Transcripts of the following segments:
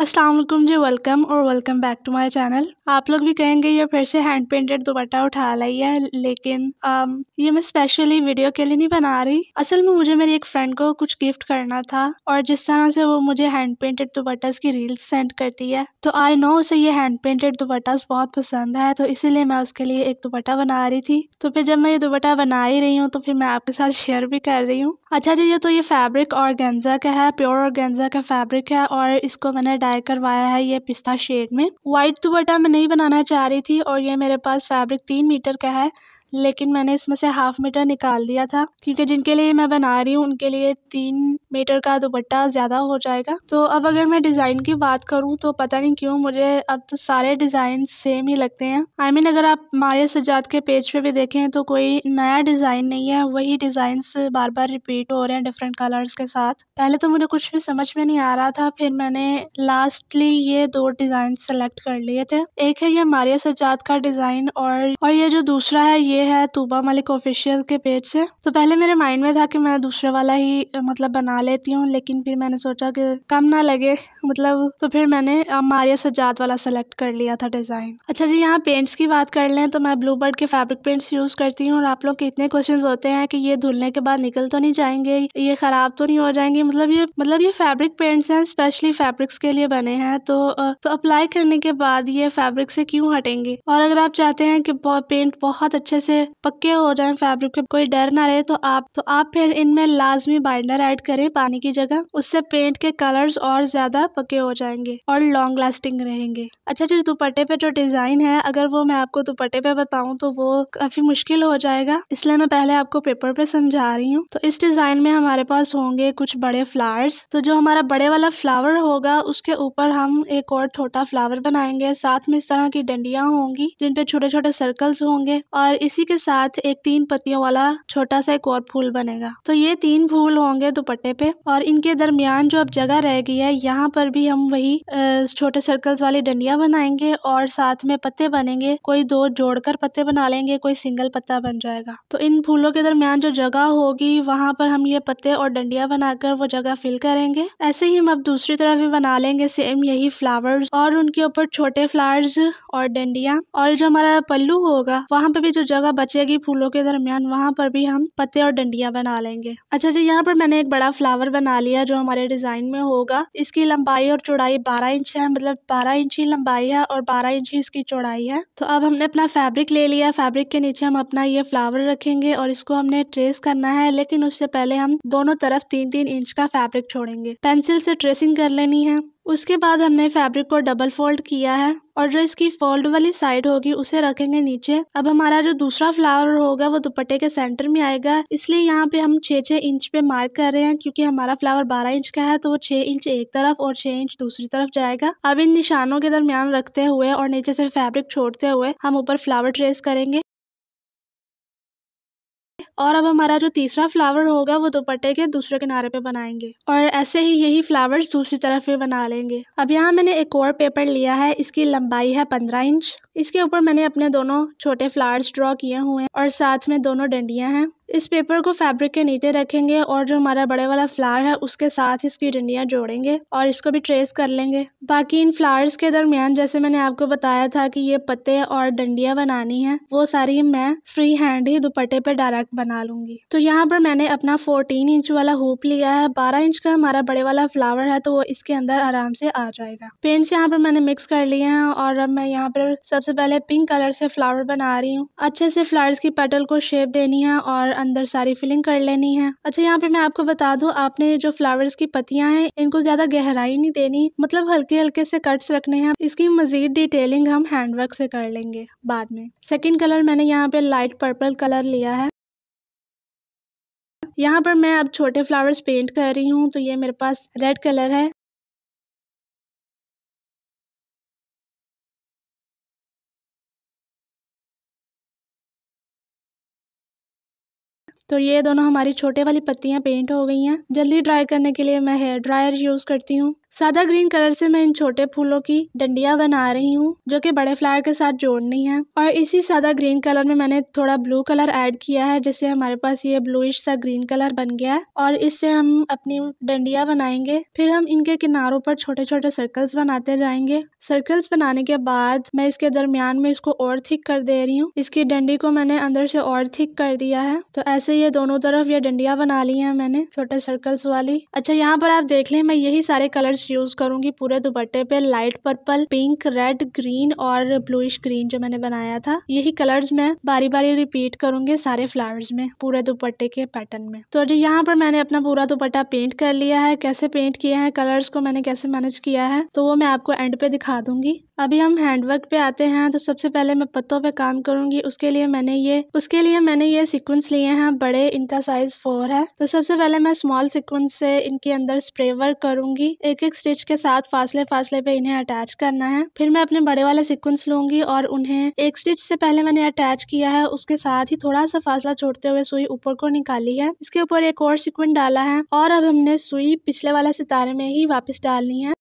अस्सलाम वालेकुम जी वेलकम और welcome back to my channel आप लोग भी कहेंगे ये फिर से हैंड पेंटेड दुपट्टा उठा लाई है लेकिन आम, um, ये मैं स्पेशली वीडियो के लिए नहीं बना रही असल में मुझे मेरी एक फ्रेंड को कुछ गिफ्ट करना था और जिस तरह से वो मुझे हैंड पेंटेड दुपट्टास की रील्स सेंड करती है तो आई नो उसे ये हैंड पेंटेड दुपट्टास बहुत पसंद है तो इसीलिए मैं उसके लिए एक दुपट्टा बना रही थी तो फिर जब मैं ये दुपट्टा बना ही रही हूँ तो फिर मैं आपके साथ शेयर भी कर रही हूँ अच्छा जी ये तो ये फैब्रिक और का है प्योर और का फैब्रिक है और इसको मैंने तैयार करवाया है ये पिस्ता शेड में व्हाइट दुपट्टा मैं नहीं बनाना चाह रही थी और ये मेरे पास फैब्रिक तीन मीटर का है लेकिन मैंने इसमें से हाफ़ मीटर निकाल दिया था क्योंकि जिनके लिए मैं बना रही हूँ उनके लिए तीन मीटर का दुपट्टा ज़्यादा हो जाएगा तो अब अगर मैं डिज़ाइन की बात करूँ तो पता नहीं क्यों मुझे अब तो सारे डिज़ाइन सेम ही लगते हैं आई I मीन mean, अगर आप माया सजाद के पेज पे भी देखें तो कोई नया डिज़ाइन नहीं है वही डिज़ाइन बार बार रिपीट हो रहे हैं डिफरेंट कलर्स के साथ पहले तो मुझे कुछ भी समझ में नहीं आ रहा था फिर मैंने लास्टली ये दो डिज़ाइन सेलेक्ट कर लिए थे एक है ये मारिया सजाद का डिज़ाइन और, और ये जो दूसरा है ये ये है तूबा मलिक ऑफिशियल के पेज से तो पहले मेरे माइंड में था कि मैं दूसरे वाला ही मतलब बना लेती हूँ लेकिन फिर मैंने सोचा कि कम ना लगे मतलब तो फिर मैंने मारिया सजाद वाला सेलेक्ट कर लिया था डिज़ाइन अच्छा जी यहाँ पेंट्स की बात कर लें तो मैं ब्लू बर्ड के फैब्रिक पेंट्स यूज़ करती हूँ और आप लोग के इतने क्वेश्चन होते हैं कि ये धुलने के बाद निकल तो नहीं जाएंगे ये ख़राब तो नहीं हो जाएंगे मतलब ये मतलब ये फैब्रिक पेंट्स हैं स्पेशली फैब्रिक्स के लिए बने हैं तो तो अप्लाई करने के बाद ये फैब्रिक से क्यों हटेंगे और अगर आप चाहते हैं कि पेंट बहुत अच्छे से से पक्के हो जाए फैब्रिक पे कोई डर ना रहे तो आप तो आप फिर इनमें लाजमी बाइंडर ऐड करें पानी की जगह उससे पेंट के कलर्स और ज्यादा पक्के हो जाएंगे और लॉन्ग लास्टिंग रहेंगे अच्छा जी दुपट्टे पे जो डिजाइन है अगर वो मैं आपको दुपट्टे पे बताऊँ तो वो काफी मुश्किल हो जाएगा इसलिए मैं पहले आपको पेपर पे समझा रही हूँ तो इस डिजाइन में हमारे पास होंगे कुछ बड़े फ्लावर्स तो जो हमारा बड़े वाला फ्लावर होगा उसके ऊपर हम एक और छोटा फ्लावर बनाएंगे साथ में इस तरह की डंडिया होंगी जिनपे छोटे छोटे सर्कल्स होंगे और इसी इसी के साथ एक तीन पत्तियों वाला छोटा सा एक और फूल बनेगा तो ये तीन फूल होंगे दुपट्टे पे और इनके दरमियान जो अब जगह रह गई है यहाँ पर भी हम वही छोटे सर्कल्स वाली डंडिया बनाएंगे और साथ में पत्ते बनेंगे कोई दो जोड़कर पत्ते बना लेंगे कोई सिंगल पत्ता बन जाएगा तो इन फूलों के दरमियान जो जगह होगी वहाँ पर हम ये पत्ते और डंडिया बनाकर वो जगह फिल करेंगे ऐसे ही हम अब दूसरी तरफ भी बना लेंगे सेम यही फ्लावर्स और उनके ऊपर छोटे फ्लावर्स और डंडिया और जो हमारा पल्लू होगा वहाँ पे भी जो जगह जगह बचेगी फूलों के दरमियान वहाँ पर भी हम पत्ते और डंडिया बना लेंगे अच्छा जी यहाँ पर मैंने एक बड़ा फ्लावर बना लिया जो हमारे डिज़ाइन में होगा इसकी लंबाई और चौड़ाई बारह इंच है मतलब बारह इंच ही लंबाई है और बारह इंच ही इसकी चौड़ाई है तो अब हमने अपना फैब्रिक ले लिया फैब्रिक के नीचे हम अपना ये फ्लावर रखेंगे और इसको हमने ट्रेस करना है लेकिन उससे पहले हम दोनों तरफ तीन तीन इंच का फैब्रिक छोड़ेंगे पेंसिल से ट्रेसिंग कर लेनी है उसके बाद हमने फैब्रिक को डबल फोल्ड किया है और जो इसकी फोल्ड वाली साइड होगी उसे रखेंगे नीचे अब हमारा जो दूसरा फ्लावर होगा वो दुपट्टे के सेंटर में आएगा इसलिए यहाँ पे हम छे छः इंच पे मार्क कर रहे हैं क्योंकि हमारा फ्लावर बारह इंच का है तो वो छह इंच एक तरफ और छह इंच दूसरी तरफ जाएगा अब इन निशानों के दरमियान रखते हुए और नीचे से फेब्रिक छोड़ते हुए हम ऊपर फ्लावर ट्रेस करेंगे और अब हमारा जो तीसरा फ्लावर होगा वो दुपट्टे के दूसरे किनारे पे बनाएंगे और ऐसे ही यही फ्लावर्स दूसरी तरफ भी बना लेंगे अब यहाँ मैंने एक और पेपर लिया है इसकी लंबाई है पंद्रह इंच इसके ऊपर मैंने अपने दोनों छोटे फ्लावर्स ड्रॉ किए हुए हैं और साथ में दोनों डंडियाँ हैं इस पेपर को फैब्रिक के नीचे रखेंगे और जो हमारा बड़े वाला फ्लावर है उसके साथ इसकी डंडियाँ जोड़ेंगे और इसको भी ट्रेस कर लेंगे बाकी इन फ्लावर्स के दरमियान जैसे मैंने आपको बताया था कि ये पत्ते और डंडियाँ बनानी है वो सारी मैं फ्री हैंड ही दुपट्टे पे डायरेक्ट बना लूंगी तो यहाँ पर मैंने अपना फोर्टीन इंच वाला हुप लिया है बारह इंच का हमारा बड़े वाला फ्लावर है तो वो इसके अंदर आराम से आ जाएगा पेंट्स यहाँ पर मैंने मिक्स कर लिए हैं और अब मैं यहाँ पर सबसे पहले पिंक कलर से फ्लावर बना रही हूँ अच्छे से फ्लावर्स की पेटल को शेप देनी है और अंदर सारी फिलिंग कर लेनी है अच्छा यहाँ पे मैं आपको बता दूँ आपने जो फ्लावर्स की पतियां हैं इनको ज्यादा गहराई नहीं देनी मतलब हल्के हल्के से कट्स रखने हैं इसकी मजीद डिटेलिंग हम हैंडवर्क से कर लेंगे बाद में सेकेंड कलर मैंने यहाँ पे लाइट पर्पल कलर लिया है यहाँ पर मैं अब छोटे फ्लावर्स पेंट कर रही हूँ तो ये मेरे पास रेड कलर है तो ये दोनों हमारी छोटे वाली पत्तियाँ पेंट हो गई हैं जल्दी ड्राई करने के लिए मैं हेयर ड्रायर यूज़ करती हूँ सादा ग्रीन कलर से मैं इन छोटे फूलों की डंडिया बना रही हूँ जो कि बड़े फ्लावर के साथ जोड़नी है और इसी सादा ग्रीन कलर में मैंने थोड़ा ब्लू कलर ऐड किया है जिससे हमारे पास ये ब्लूइश सा ग्रीन कलर बन गया है और इससे हम अपनी डंडिया बनाएंगे फिर हम इनके किनारों पर छोटे छोटे सर्कल्स बनाते जाएंगे सर्कल्स बनाने के बाद मैं इसके दरमियान में इसको और थिक कर दे रही हूँ इसकी डंडी को मैंने अंदर से और थिक कर दिया है तो ऐसे ये दोनों तरफ ये डंडिया बना ली है मैंने छोटे सर्कल्स वाली अच्छा यहाँ पर आप देख लें मैं यही सारे कलर कलर्स यूज़ करूंगी पूरे दुपट्टे पे light purple pink red green और ब्लूइश ग्रीन जो मैंने बनाया था यही कलर्स मैं बारी बारी रिपीट करूंगी सारे फ्लावर्स में पूरे दुपट्टे के पैटर्न में तो जी यहाँ पर मैंने अपना पूरा दुपट्टा पेंट कर लिया है कैसे पेंट किया है कलर्स को मैंने कैसे मैनेज किया है तो वो मैं आपको एंड पे दिखा दूंगी अभी हम हैंडवर्क पे आते हैं तो सबसे पहले मैं पत्तों पे काम करूंगी उसके लिए मैंने ये उसके लिए मैंने ये सीक्वेंस लिए हैं बड़े इनका साइज फोर है तो सबसे पहले मैं स्मॉल सीक्वेंस से इनके अंदर स्प्रे वर्क करूंगी एक एक एक स्टिच के साथ फासले फासले पे इन्हें अटैच करना है फिर मैं अपने बड़े वाले सिक्वेंस लूंगी और उन्हें एक स्टिच से पहले मैंने अटैच किया है उसके साथ ही थोड़ा सा फासला छोड़ते हुए सुई ऊपर को निकाली है इसके ऊपर एक और सिक्वेंस डाला है और अब हमने सुई पिछले वाले सितारे में ही वापस डालनी है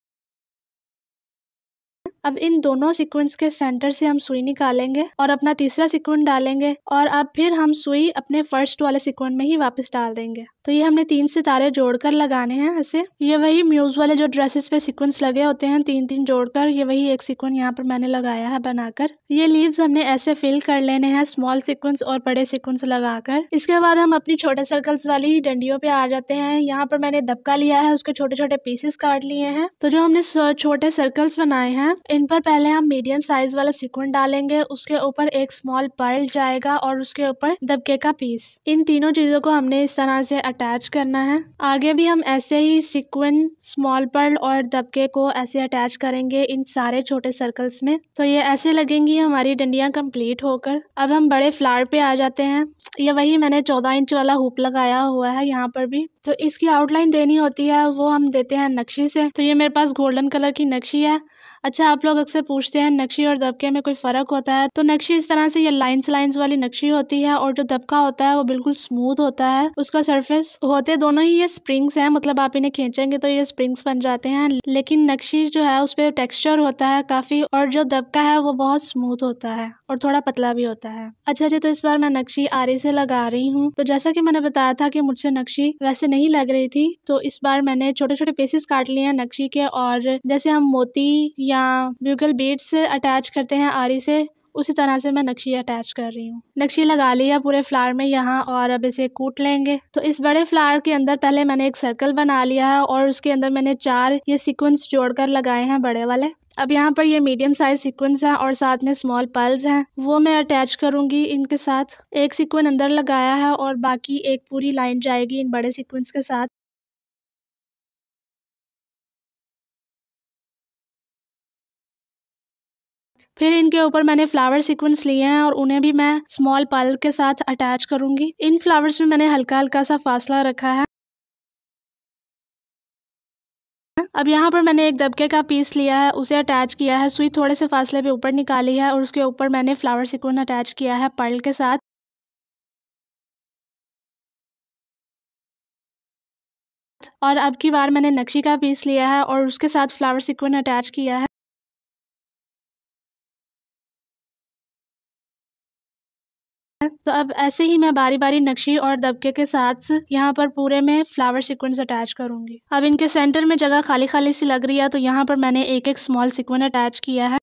अब इन दोनों सीक्वेंस के सेंटर से हम सुई निकालेंगे और अपना तीसरा सीक्वेंस डालेंगे और अब फिर हम सुई अपने फर्स्ट वाले सीक्वेंस में ही वापस डाल देंगे तो ये हमने तीन सितारे जोड़कर लगाने हैं ऐसे ये वही म्यूज वाले जो ड्रेसेस पे सीक्वेंस लगे होते हैं तीन तीन जोड़कर ये वही एक सीक्वेंस यहाँ पर मैंने लगाया है बनाकर ये लीव्स हमने ऐसे फिल कर लेने हैं स्मॉल सीक्वेंस और बड़े सीक्वेंस लगाकर इसके बाद हम अपनी छोटे सर्कल्स वाली डंडियों पे आ जाते हैं यहाँ पर मैंने दबका लिया है उसके छोटे छोटे पीसेस काट लिए हैं तो जो हमने छोटे सर्कल्स बनाए हैं इन पर पहले हम मीडियम साइज वाला सिक्वन डालेंगे उसके ऊपर एक स्मॉल पर्ल जाएगा और उसके ऊपर दबके का पीस इन तीनों चीज़ों को हमने इस तरह से अटैच करना है आगे भी हम ऐसे ही सिक्वन स्मॉल पर्ल और दबके को ऐसे अटैच करेंगे इन सारे छोटे सर्कल्स में तो ये ऐसे लगेंगी हमारी डंडिया कंप्लीट होकर अब हम बड़े फ्लावर पे आ जाते हैं ये वही मैंने चौदह इंच वाला हुप लगाया हुआ है यहाँ पर भी तो इसकी आउटलाइन देनी होती है वो हम देते हैं नक्शी से तो ये मेरे पास गोल्डन कलर की नक्शी है अच्छा आप लोग अक्सर पूछते हैं नक्शी और दबके में कोई फ़र्क होता है तो नक्शी इस तरह से ये लाइन लाइन वाली नक्शी होती है और जो दबका होता है वो बिल्कुल स्मूथ होता है उसका सरफेस होते दोनों ही ये स्प्रिंग्स हैं मतलब आप इन्हें खींचेंगे तो ये स्प्रिंग्स बन जाते हैं लेकिन नक्शी जो है उस पर टेक्स्चर होता है काफ़ी और जो दबका है वो बहुत स्मूथ होता है और थोड़ा पतला भी होता है अच्छा जी तो इस बार मैं नक्शी आरे से लगा रही हूँ तो जैसा की मैंने बताया था की मुझसे नक्शी वैसे नहीं लग रही थी तो इस बार मैंने छोटे छोटे पीसेस काट लिए हैं नक्शी के और जैसे हम मोती या ब्यूगल बीट्स अटैच करते हैं आरी से उसी तरह से मैं नक्शी अटैच कर रही हूँ नक्शी लगा लिया पूरे फ्लावर में यहाँ और अब इसे कूट लेंगे तो इस बड़े फ्लावर के अंदर पहले मैंने एक सर्कल बना लिया है और उसके अंदर मैंने चार ये सिक्वेंस जोड़कर लगाए हैं बड़े वाले अब यहाँ पर ये मीडियम साइज सीक्वेंस है और साथ में स्मॉल पल्स हैं वो मैं अटैच करूँगी इनके साथ एक सीक्वेंस अंदर लगाया है और बाकी एक पूरी लाइन जाएगी इन बड़े सीक्वेंस के साथ फिर इनके ऊपर मैंने फ्लावर सीक्वेंस लिए हैं और उन्हें भी मैं स्मॉल पल के साथ अटैच करूंगी इन फ्लावर्स में मैंने हल्का हल्का सा फासला रखा है अब यहाँ पर मैंने एक दबके का पीस लिया है उसे अटैच किया है सुई थोड़े से फासले पे ऊपर निकाली है और उसके ऊपर मैंने फ्लावर सिक्वन अटैच किया है पर्ल के साथ और अब की बार मैंने नक्शी का पीस लिया है और उसके साथ फ्लावर सिक्वन अटैच किया है तो अब ऐसे ही मैं बारी बारी नक्शी और दबके के साथ यहाँ पर पूरे में फ्लावर सीक्वेंस अटैच करूंगी अब इनके सेंटर में जगह खाली खाली सी लग रही है तो यहाँ पर मैंने एक एक स्मॉल सीक्वेंस अटैच किया है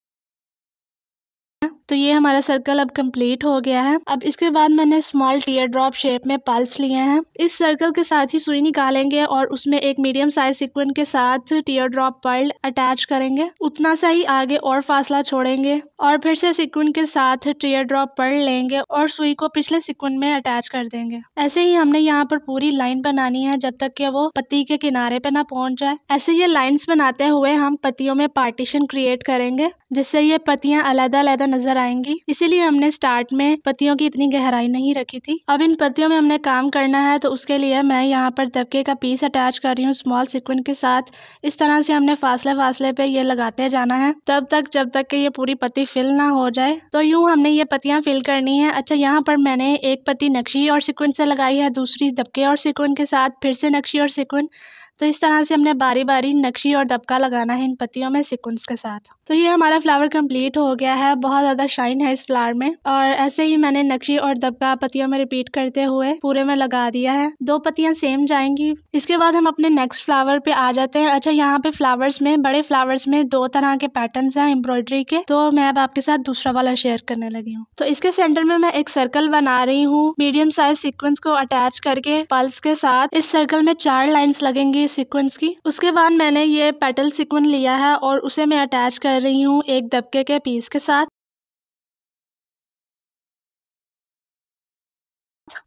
तो ये हमारा सर्कल अब कंप्लीट हो गया है अब इसके बाद मैंने स्मॉल टीयर ड्रॉप शेप में पल्स लिए हैं इस सर्कल के साथ ही सुई निकालेंगे और उसमें एक मीडियम साइज सिक्वेंट के साथ टीयर ड्रॉप पर्ल अटैच करेंगे उतना सा ही आगे और फासला छोड़ेंगे और फिर से सिक्वेंट के साथ टीयर ड्रॉप पर्ल लेंगे और सुई को पिछले सिक्वेंट में अटैच कर देंगे ऐसे ही हमने यहाँ पर पूरी लाइन बनानी है जब तक की वो पत्ती के किनारे पे ना पहुंच जाए ऐसे ये लाइन बनाते हुए हम पतियों में पार्टीशन क्रिएट करेंगे जिससे ये पतियाँ अलहदा अलहदा नजर आए आएंगी इसीलिए हमने स्टार्ट में पत्तियों की इतनी गहराई नहीं रखी थी अब इन पत्तियों में हमने काम करना है तो उसके लिए मैं यहाँ पर दबके का पीस अटैच कर रही हूँ स्मॉल सिक्वेंट के साथ इस तरह से हमने फासले फासले पे ये लगाते जाना है तब तक जब तक कि ये पूरी पत्ती फिल ना हो जाए तो यूँ हमने ये पत्तियाँ फिल करनी है अच्छा यहाँ पर मैंने एक पत्ती नक्शी और सिक्वेंट से लगाई है दूसरी दबके और सिक्वेंट के साथ फिर से नक्शी और सिक्वेंट तो इस तरह से हमने बारी बारी नक्शी और दबका लगाना है इन पत्तियों में सिकुंस के साथ तो ये हमारा फ्लावर कंप्लीट हो गया है बहुत ज़्यादा शाइन है इस फ्लावर में और ऐसे ही मैंने नक्शी और दबका पत्तियों में रिपीट करते हुए पूरे में लगा दिया है दो पत्तियां सेम जाएंगी इसके बाद हम अपने नेक्स्ट फ्लावर पे आ जाते हैं अच्छा यहाँ पे फ्लावर्स में बड़े फ्लावर्स में दो तरह के पैटर्न है एम्ब्रॉयडरी के तो मैं अब आपके साथ दूसरा वाला शेयर करने लगी हूँ तो इसके सेंटर में मैं एक सर्कल बना रही हूँ मीडियम साइज सिक्वेंस को अटैच करके पल्स के साथ इस सर्कल में चार लाइन्स लगेंगी है सिक्वेंस की उसके बाद मैंने ये पेटल सिक्वेंस लिया है और उसे मैं अटैच कर रही हूँ एक दबके के पीस के साथ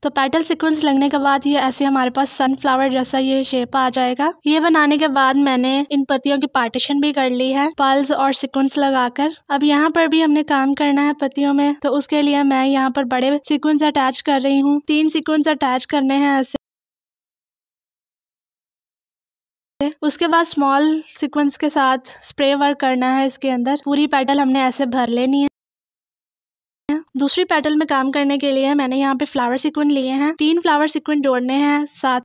तो पेटल सीक्वेंस लगने के बाद ये ऐसे हमारे पास सनफ्लावर जैसा ये शेप आ जाएगा ये बनाने के बाद मैंने इन पत्तियों की पार्टीशन भी कर ली है पल्स और सीक्वेंस लगाकर अब यहाँ पर भी हमने काम करना है पत्तियों में तो उसके लिए मैं यहाँ पर बड़े सीक्वेंस अटैच कर रही हूँ तीन सीक्वेंस अटैच करने हैं ऐसे उसके बाद स्मॉल सीक्वेंस के साथ स्प्रे वर्क करना है इसके अंदर पूरी पेटल हमने ऐसे भर लेनी है दूसरी पेटल में काम करने के लिए मैंने यहाँ पे फ्लावर सीक्वेंट लिए हैं तीन फ्लावर सीक्वेंट जोड़ने हैं साथ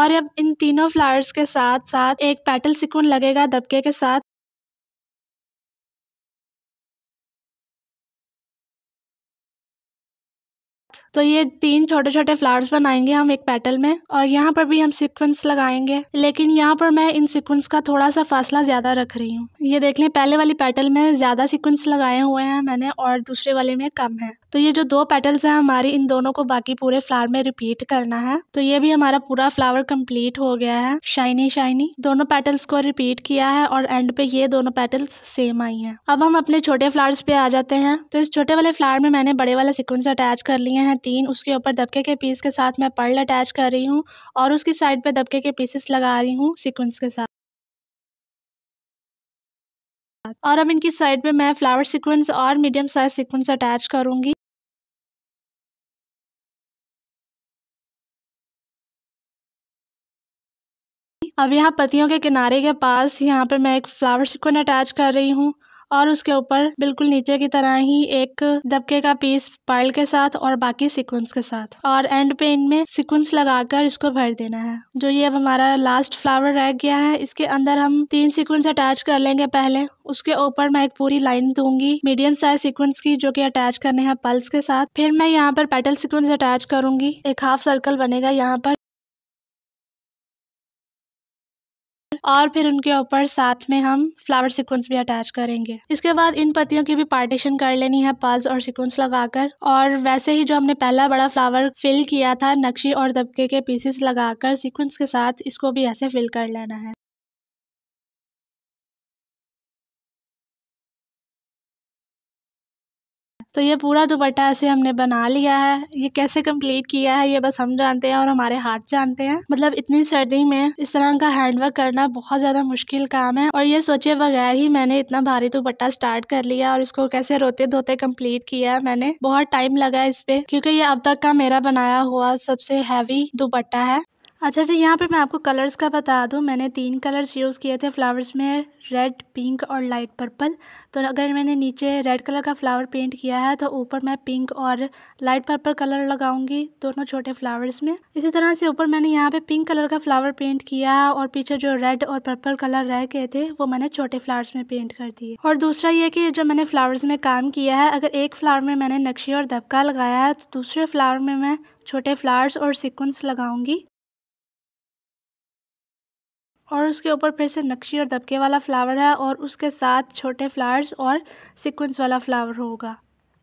और अब इन तीनों फ्लावर्स के साथ साथ एक पेटल सिक्वन लगेगा दबके के साथ तो ये तीन छोटे छोटे फ्लावर्स बनाएंगे हम एक पेटल में और यहाँ पर भी हम सीक्वेंस लगाएंगे लेकिन यहाँ पर मैं इन सीक्वेंस का थोड़ा सा फासला ज़्यादा रख रही हूँ ये देख लें पहले वाली पेटल में ज़्यादा सीक्वेंस लगाए हुए हैं मैंने और दूसरे वाले में कम है तो ये जो दो पेटल्स हैं हमारी इन दोनों को बाकी पूरे फ्लावर में रिपीट करना है तो ये भी हमारा पूरा फ्लावर कम्प्लीट हो गया है शाइनी शाइनी दोनों पेटल्स को रिपीट किया है और एंड पे ये दोनों पेटल्स सेम आई है अब हम अपने छोटे फ्लावर्स पे आ जाते हैं तो इस छोटे वाले फ्लावर में मैंने बड़े वाले सिक्वेंस अटैच कर लिए हैं तीन उसके ऊपर दबके के पीस के साथ मैं पर्ल अटैच कर रही हूँ और उसकी साइड पे दबके के पीसेस लगा रही हूँ सीक्वेंस के साथ और अब इनकी साइड पे मैं फ्लावर सीक्वेंस और मीडियम साइज सीक्वेंस अटैच करूँगी अब यहाँ पतियों के किनारे के पास यहाँ पे मैं एक फ्लावर सिक्वन अटैच कर रही हूँ और उसके ऊपर बिल्कुल नीचे की तरह ही एक दबके का पीस पर्ल के साथ और बाकी सिक्वेंस के साथ और एंड पे इनमें सिक्वेंस लगाकर इसको भर देना है जो ये अब हमारा लास्ट फ्लावर रह गया है इसके अंदर हम तीन सिक्वेंस अटैच कर लेंगे पहले उसके ऊपर मैं एक पूरी लाइन दूंगी मीडियम साइज सिक्वेंस की जो कि अटैच करने हैं पल्स के साथ फिर मैं यहाँ पर पेटल सिक्वेंस अटैच करूंगी एक हाफ सर्कल बनेगा यहाँ पर और फिर उनके ऊपर साथ में हम फ्लावर सिक्वेंस भी अटैच करेंगे इसके बाद इन पत्तियों की भी पार्टीशन कर लेनी है पल्स और सिक्वेंस लगाकर और वैसे ही जो हमने पहला बड़ा फ्लावर फिल किया था नक्शी और दबके के पीसेस लगाकर सिक्वेंस के साथ इसको भी ऐसे फिल कर लेना है तो ये पूरा दुपट्टा ऐसे हमने बना लिया है ये कैसे कंप्लीट किया है ये बस हम जानते हैं और हमारे हाथ जानते हैं मतलब इतनी सर्दी में इस तरह का हैंडवर्क करना बहुत ज़्यादा मुश्किल काम है और ये सोचे बगैर ही मैंने इतना भारी दुपट्टा स्टार्ट कर लिया और इसको कैसे रोते धोते कम्प्लीट किया है मैंने बहुत टाइम लगा इस पे क्योंकि ये अब तक का मेरा बनाया हुआ सबसे हैवी दुपट्टा है अच्छा जी अच्छा, यहाँ पर मैं आपको कलर्स का बता दूँ मैंने तीन कलर्स यूज़ किए थे फ्लावर्स में रेड पिंक और लाइट पर्पल तो अगर मैंने नीचे रेड कलर का फ्लावर पेंट किया है तो ऊपर मैं पिंक और लाइट पर्पल कलर लगाऊंगी दोनों छोटे फ्लावर्स में इसी तरह से ऊपर मैंने यहाँ पे पिंक कलर का फ्लावर पेंट किया और पीछे जो रेड और पर्पल कलर रह गए थे वो मैंने छोटे फ्लावर्स में पेंट कर दिए और दूसरा ये कि जो मैंने फ्लावर्स में काम किया है अगर एक फ्लावर में मैंने नक्शे और दबका लगाया है तो दूसरे फ्लावर में मैं छोटे फ्लावर्स और सिक्वेंस लगाऊंगी और उसके ऊपर फिर से नक्शी और दबके वाला फ्लावर है और उसके साथ छोटे फ्लावर्स और सिक्वेंस वाला फ्लावर होगा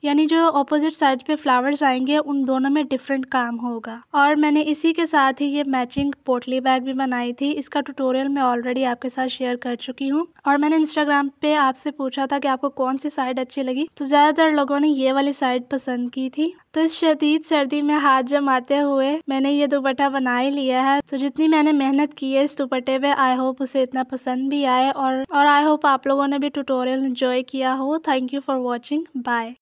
यानी जो ऑपोजिट साइड पे फ्लावर्स आएंगे उन दोनों में डिफरेंट काम होगा और मैंने इसी के साथ ही ये मैचिंग पोटली बैग भी बनाई थी इसका ट्यूटोरियल मैं ऑलरेडी आपके साथ शेयर कर चुकी हूँ और मैंने इंस्टाग्राम पे आपसे पूछा था कि आपको कौन सी साइड अच्छी लगी तो ज़्यादातर लोगों ने ये वाली साइड पसंद की थी तो इस शदीद सर्दी में हाथ जमाते हुए मैंने ये दुपट्टा बना ही लिया है तो जितनी मैंने मेहनत की है इस दुपट्टे पे आई होप उसे इतना पसंद भी आए और आई होप आप लोगों ने भी ट्यूटोरियल इन्जॉय किया हो thank you for watching bye